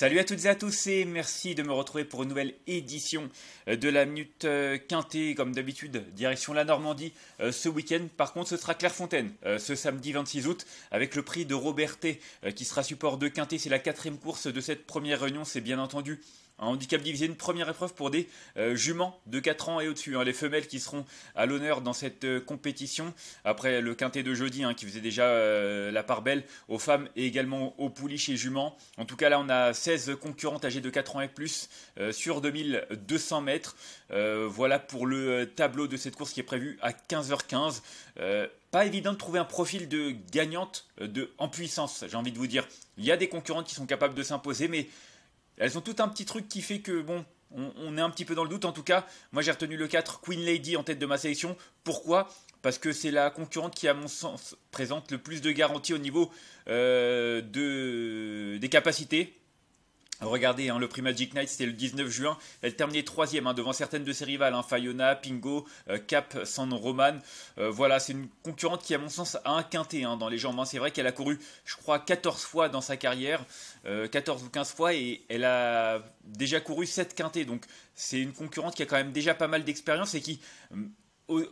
Salut à toutes et à tous et merci de me retrouver pour une nouvelle édition euh, de la Minute euh, Quintée. Comme d'habitude, direction la Normandie euh, ce week-end. Par contre, ce sera Clairefontaine ce samedi 26 août avec le prix de Roberté qui sera support de Quintée. C'est la quatrième course de cette première réunion. C'est bien entendu un handicap divisé, une première épreuve pour des euh, juments de 4 ans et au-dessus. Hein. les femelles qui seront à l'honneur dans cette euh, compétition. Après le quintet de jeudi hein, qui faisait déjà euh, la part belle aux femmes et également aux poulies chez juments. En tout cas, là, on a 16 concurrentes âgées de 4 ans et plus sur 2200 mètres. voilà pour le tableau de cette course qui est prévue à 15h15 pas évident de trouver un profil de gagnante de, en puissance, j'ai envie de vous dire. Il y a des concurrentes qui sont capables de s'imposer, mais elles ont tout un petit truc qui fait que, bon, on, est un petit peu dans le doute. En tout cas, moi j'ai retenu le 4, Queen Lady en tête de ma sélection. Pourquoi parce que c'est la concurrente qui, à mon sens, présente le plus de garanties au niveau euh, de, des capacités. Regardez, hein, le prix Magic Knight, c'était le 19 juin. Elle terminait troisième hein, devant certaines de ses rivales, hein, Fayona, Pingo, euh, Cap, San Roman. Euh, voilà, c'est une concurrente qui, à mon sens, a un quintet hein, dans les jambes. C'est vrai qu'elle a couru, je crois, 14 fois dans sa carrière, 14 euh, ou 15 fois, et elle a déjà couru 7 quintets. Donc, c'est une concurrente qui a quand même déjà pas mal d'expérience et qui,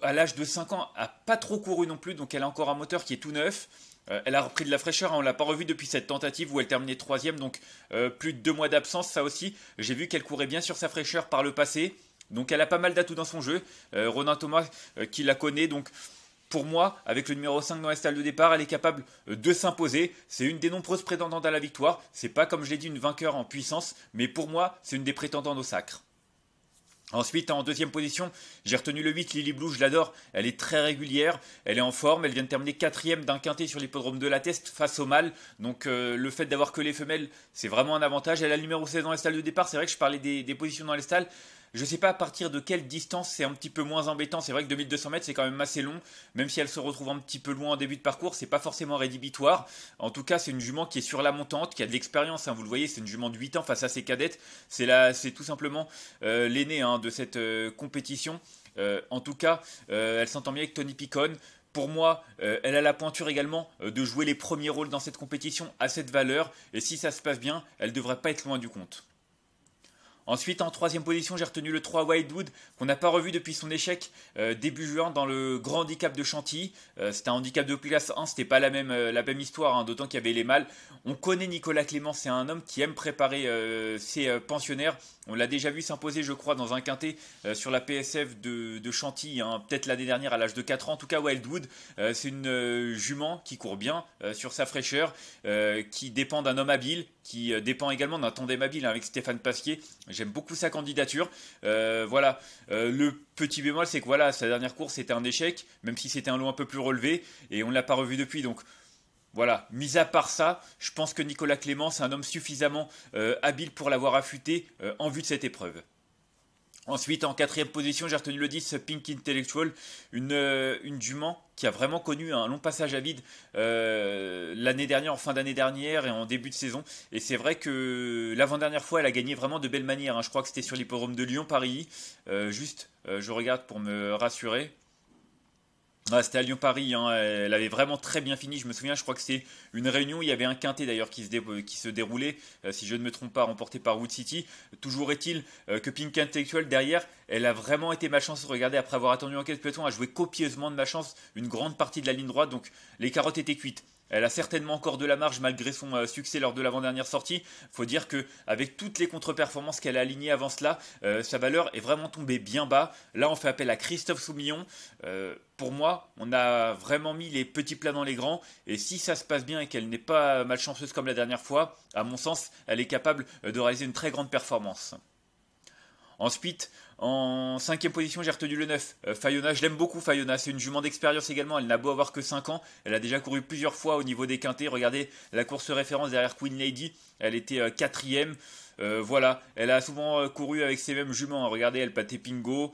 à l'âge de 5 ans, a pas trop couru non plus. Donc, elle a encore un moteur qui est tout neuf. Euh, elle a repris de la fraîcheur, hein, on l'a pas revue depuis cette tentative où elle terminait troisième, donc euh, plus de deux mois d'absence, ça aussi. J'ai vu qu'elle courait bien sur sa fraîcheur par le passé, donc elle a pas mal d'atouts dans son jeu. Euh, Thomas euh, qui la connaît, donc pour moi, avec le numéro 5 dans la salle de départ, elle est capable de s'imposer. C'est une des nombreuses prétendantes à la victoire. C'est pas, comme je l'ai dit, une vainqueur en puissance, mais pour moi, c'est une des prétendantes au sacre. Ensuite, en deuxième position, j'ai retenu le 8, Lily Blue, je l'adore. Elle est très régulière, elle est en forme, elle vient de terminer quatrième d'un quintet sur l'hippodrome de la Teste face au mâle. Donc euh, le fait d'avoir que les femelles, c'est vraiment un avantage. Elle a le numéro 16 dans les stalles de départ. C'est vrai que je parlais des, des positions dans les stalles. Je sais pas à partir de quelle distance c'est un petit peu moins embêtant. C'est vrai que 2200 mètres c'est quand même assez long, même si elle se retrouve un petit peu loin en début de parcours, c'est pas forcément rédhibitoire. En tout cas, c'est une jument qui est sur la montante, qui a de l'expérience. Hein. Vous le voyez, c'est une jument de 8 ans face à ses cadettes. C'est là, c'est tout simplement l'aîné euh, l'aînée hein, de cette euh, compétition. Euh, en tout cas, elle s'entend bien avec Tony Picon pour moi, elle a la pointure également de jouer les premiers rôles dans cette compétition à cette valeur. Et si ça se passe bien, elle devrait pas être loin du compte. Ensuite, en troisième position, j'ai retenu le 3 Wildwood, qu'on n'a pas revu depuis son échec euh, début juin dans le grand handicap de Chantilly. Euh, c'était un handicap de classe 1, c'était pas la même, euh, la même histoire, hein, d'autant qu'il y avait les mâles. On connaît Nicolas Clément, c'est un homme qui aime préparer ses pensionnaires. On l'a déjà vu s'imposer, je crois, dans un quintet sur la PSF de, Chantilly, hein, peut-être l'année dernière à l'âge de 4 ans. En tout cas, Wildwood, c'est une jument qui court bien sur sa fraîcheur, qui dépend d'un homme habile, qui dépend également d'un tandem habile hein, avec Stéphane Pasquier j'aime beaucoup sa candidature. Euh, voilà, euh, le petit bémol, c'est que voilà, sa dernière course était un échec, même si c'était un lot un peu plus relevé, et on ne l'a pas revu depuis. Donc voilà, mis à part ça, je pense que Nicolas Clément, c'est un homme suffisamment euh, habile pour l'avoir affûté en vue de cette épreuve. Ensuite, en quatrième position, j'ai retenu le 10, Pink Intellectual, une, euh, une jument qui a vraiment connu un long passage à vide euh, l'année dernière, en fin d'année dernière et en début de saison. Et c'est vrai que l'avant-dernière fois, elle a gagné vraiment de belles manières. Hein. Je crois que c'était sur l'hippodrome de Lyon-Paris. Euh, juste, je regarde pour me rassurer c'était à Lyon-Paris, hein. elle avait vraiment très bien fini, je me souviens, je crois que c'était une réunion, il y avait un quintet d'ailleurs qui, se déroulait, euh, si je ne me trompe pas, remporté par Wood City. Toujours est-il euh, que Pink Intellectual derrière, elle a vraiment été ma de regardez, après avoir attendu en quête temps, a joué copieusement de ma chance une grande partie de la ligne droite, donc les carottes étaient cuites. Elle a certainement encore de la marge malgré son euh, succès lors de l'avant-dernière sortie. Faut dire que avec toutes les contre-performances qu'elle a alignées avant cela, euh, sa valeur est vraiment tombée bien bas. Là, on fait appel à Christophe Soumillon. Euh, pour moi, on a vraiment mis les petits plats dans les grands. Et si ça se passe bien et qu'elle n'est pas malchanceuse comme la dernière fois, à mon sens, elle est capable de réaliser une très grande performance. Ensuite, en cinquième position, j'ai retenu le 9, euh, Fayona. Je l'aime beaucoup, Fayona. C'est une jument d'expérience également. Elle n'a beau avoir que 5 ans. Elle a déjà couru plusieurs fois au niveau des quintés. Regardez la course référence derrière Queen Lady. Elle était euh, quatrième. Euh, voilà, elle a souvent couru avec ses mêmes juments. Regardez, elle pâtait Pingo.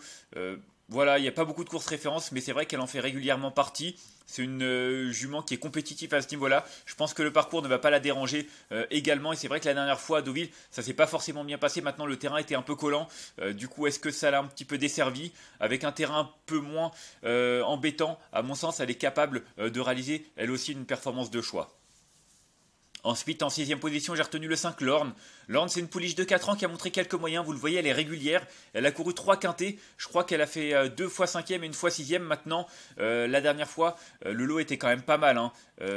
Voilà, il n'y a pas beaucoup de courses références, mais c'est vrai qu'elle en fait régulièrement partie. C'est une euh, jument qui est compétitive à ce niveau-là. Je pense que le parcours ne va pas la déranger euh, également. Et c'est vrai que la dernière fois à Deauville, ça s'est pas forcément bien passé. Maintenant, le terrain était un peu collant. Euh, du coup, est-ce que ça l'a un petit peu desservi Avec un terrain un peu moins embêtant, à mon sens, elle est capable de réaliser elle aussi une performance de choix. Ensuite, en sixième position, j'ai retenu le 5 Lorne. Lorne, c'est une pouliche de 4 ans qui a montré quelques moyens. Vous le voyez, elle est régulière. Elle a couru 3 quintés. Je crois qu'elle a fait 2 euh, fois 5e et une fois 6e maintenant. Euh, la dernière fois, euh, le lot était quand même pas mal. Hein.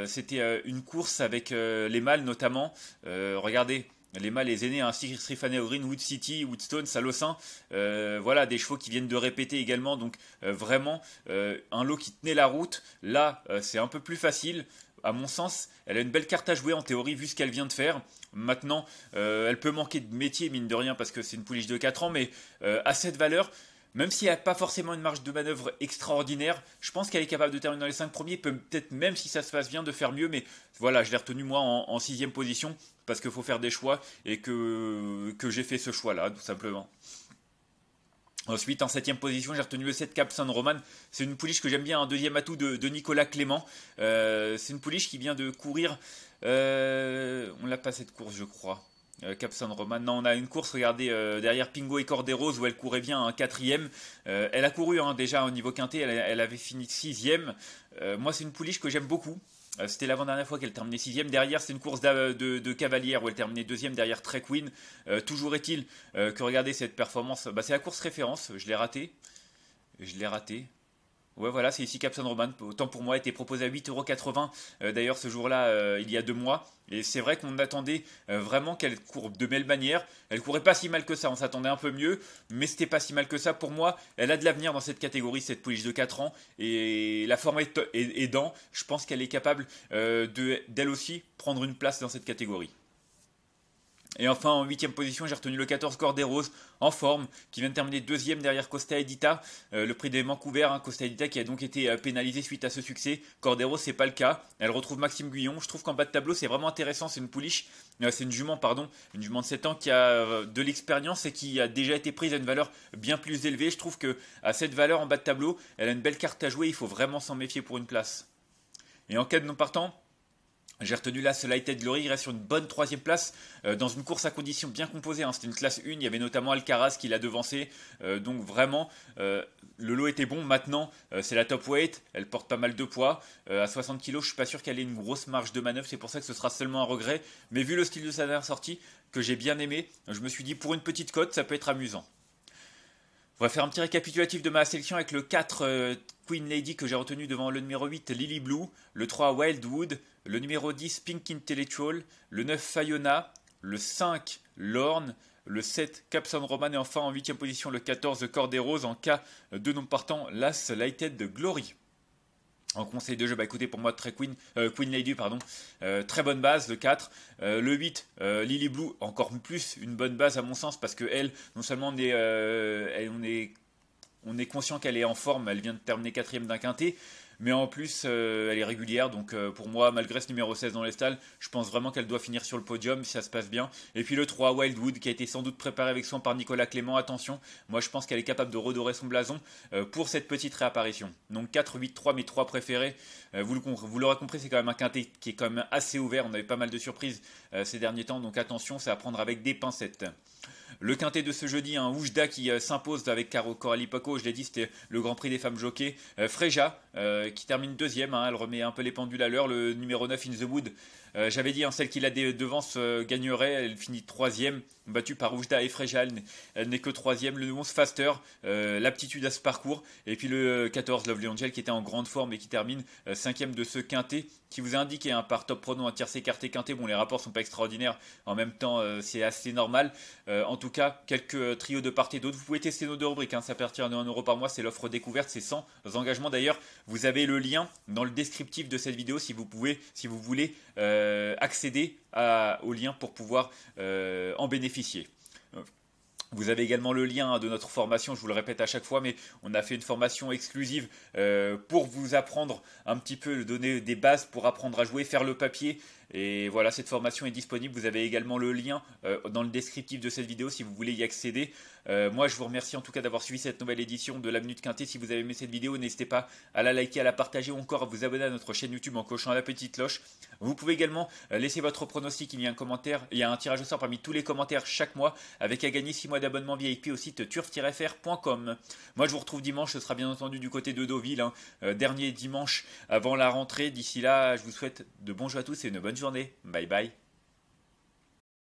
C'était une course avec les mâles notamment. regardez, les mâles, les aînés, ainsi hein, Strifaneo Green, Wood City, Woodstone, Salossin, voilà, des chevaux qui viennent de répéter également, donc vraiment un lot qui tenait la route. Là, c'est un peu plus facile à mon sens, elle a une belle carte à jouer en théorie, vu ce qu'elle vient de faire. Maintenant, euh, elle peut manquer de métier, mine de rien, parce que c'est une pouliche de 4 ans, mais euh, à cette valeur, même si elle a pas forcément une marge de manœuvre extraordinaire, je pense qu'elle est capable de terminer dans les 5 premiers, peut-être même si ça se passe bien de faire mieux, mais voilà, je l'ai retenue, moi en 6ème position, parce qu'il faut faire des choix, et que j'ai fait ce choix-là, tout simplement. Ensuite, en septième position, j'ai retenu le 7 Cap Roman. C'est une pouliche que j'aime bien, un deuxième atout de, Nicolas Clément. Euh, c'est une pouliche qui vient de courir. Euh, on l'a pas cette course, je crois. capson euh, Cap Roman. Non, on a une course, regardez, derrière Pingo et Corderos où elle courait bien un quatrième. elle a couru hein, déjà au niveau quintet, elle, avait fini sixième. moi, c'est une pouliche que j'aime beaucoup. Euh, c'était l'avant-dernière fois qu'elle terminait sixième. Derrière, c'est une course de, cavalière où elle terminait deuxième derrière Trekwin. Queen. Euh, toujours est-il euh, que regardez cette performance. Bah, c'est la course référence. Je l'ai ratée. Je l'ai ratée. Ouais, voilà, c'est ici Capson Roman, autant pour moi, a été proposé à 8,80€ euh, d'ailleurs ce jour-là, euh, il y a deux mois. Et c'est vrai qu'on attendait euh, vraiment qu'elle court de belle manière. Elle courait pas si mal que ça, on s'attendait un peu mieux, mais c'était pas si mal que ça. Pour moi, elle a de l'avenir dans cette catégorie, cette police de 4 ans. Et la forme est aidant, je pense qu'elle est capable d'elle aussi prendre une place dans cette catégorie. Et enfin, en 8 position, j'ai retenu le 14 Corderos, en forme, qui vient de terminer deuxième derrière Costa Edita, euh, le prix des Vancouver. Hein, Costa Edita qui a donc été euh, pénalisé suite à ce succès. Corderos, c'est pas le cas. Elle retrouve Maxime Guyon. Je trouve qu'en bas de tableau, c'est vraiment intéressant. C'est une pouliche, euh, c'est une jument, pardon, une jument de 7 ans qui a de l'expérience et qui a déjà été prise à une valeur bien plus élevée. Je trouve que à cette valeur en bas de tableau, elle a une belle carte à jouer. Il faut vraiment s'en méfier pour une place. Et en cas de non partant, j'ai retenu là ce Lighted Glory reste sur une bonne troisième place euh, dans une course à conditions bien composées, hein. C'était une classe 1, il y avait notamment Alcaraz qui l'a devancé. Euh, donc vraiment, euh, le lot était bon. Maintenant, c'est la top weight, elle porte pas mal de poids. à 60 kg, je suis pas sûr qu'elle ait une grosse marge de manœuvre, c'est pour ça que ce sera seulement un regret. Mais vu le style de sa dernière sortie, que j'ai bien aimé, je me suis dit pour une petite cote, ça peut être amusant. On va faire un petit récapitulatif de ma sélection avec le 4 euh, Queen Lady que j'ai retenu devant le numéro 8 Lily Blue, le 3 Wildwood, le numéro 10 Pink Intellectual, le 9 Fayona, le 5 Lorne, le 7 Capson Roman et enfin en 8 position le 14 Corderos en cas de non partant l'As Lighted Glory en conseil de jeu, bah écoutez, pour moi, très Queen, euh, Queen Lady, pardon, euh, très bonne base, le 4. Euh, le 8, Lily Blue, encore plus une bonne base à mon sens, parce que elle, non seulement on est, on est, on est conscient qu'elle est en forme, elle vient de terminer quatrième d'un quintet, mais en plus, euh, elle est régulière. Donc euh, pour moi, malgré ce numéro 16 dans les stalls, je pense vraiment qu'elle doit finir sur le podium si ça se passe bien. Et puis le 3, Wildwood, qui a été sans doute préparé avec soin par Nicolas Clément. Attention, moi je pense qu'elle est capable de redorer son blason euh, pour cette petite réapparition. Donc 4, 8, 3, mes 3 préférés. vous, vous l'aurez compris, c'est quand même un quintet qui est quand même assez ouvert. On avait pas mal de surprises ces derniers temps. Donc attention, c'est à prendre avec des pincettes. Le quintet de ce jeudi, un hein, Oujda qui s'impose avec Caro Coralie Paco, je l'ai dit, c'était le Grand Prix des femmes jockeys. Freja euh, qui termine deuxième. Hein. elle remet un peu les pendules à l'heure. Le numéro 9, In the Wood, euh, j'avais dit, en hein, celle qui la devance euh, gagnerait, elle finit troisième, battue par Oujda et Freja, elle n'est que troisième. Le 11 Faster, euh, l'aptitude à ce parcours. Et puis le 14 Lovely Angel qui était en grande forme et qui termine cinquième de ce quintet qui vous a indiqué hein, par top pronom, un tiercé, quarté, quintet. Bon, les rapports sont pas extraordinaires, en même temps c'est assez normal. en tout cas, quelques trios de part et d'autre. Vous pouvez tester nos deux rubriques, hein, ça partir de 1 par mois, c'est l'offre découverte, c'est sans engagement. D'ailleurs, vous avez le lien dans le descriptif de cette vidéo si vous pouvez, si vous voulez. Euh, accéder aux liens pour pouvoir euh, en bénéficier. Vous avez également le lien de notre formation, je vous le répète à chaque fois, mais on a fait une formation exclusive euh, pour vous apprendre un petit peu, donner des bases pour apprendre à jouer, faire le papier. Et voilà, cette formation est disponible. Vous avez également le lien euh, dans le descriptif de cette vidéo si vous voulez y accéder. Euh, moi, je vous remercie en tout cas d'avoir suivi cette nouvelle édition de la Minute Quintée. Si vous avez aimé cette vidéo, n'hésitez pas à la liker, à la partager ou encore à vous abonner à notre chaîne YouTube en cochant la petite cloche. Vous pouvez également laisser votre pronostic. Il y a un commentaire, il y a un tirage au sort parmi tous les commentaires chaque mois avec à gagner 6 mois d'abonnement VIP au site turf Moi, je vous retrouve dimanche, ce sera bien entendu du côté de Deauville, hein. euh, dernier dimanche avant la rentrée. D'ici là, je vous souhaite de bons jours à tous et une bonne journée. Bye bye.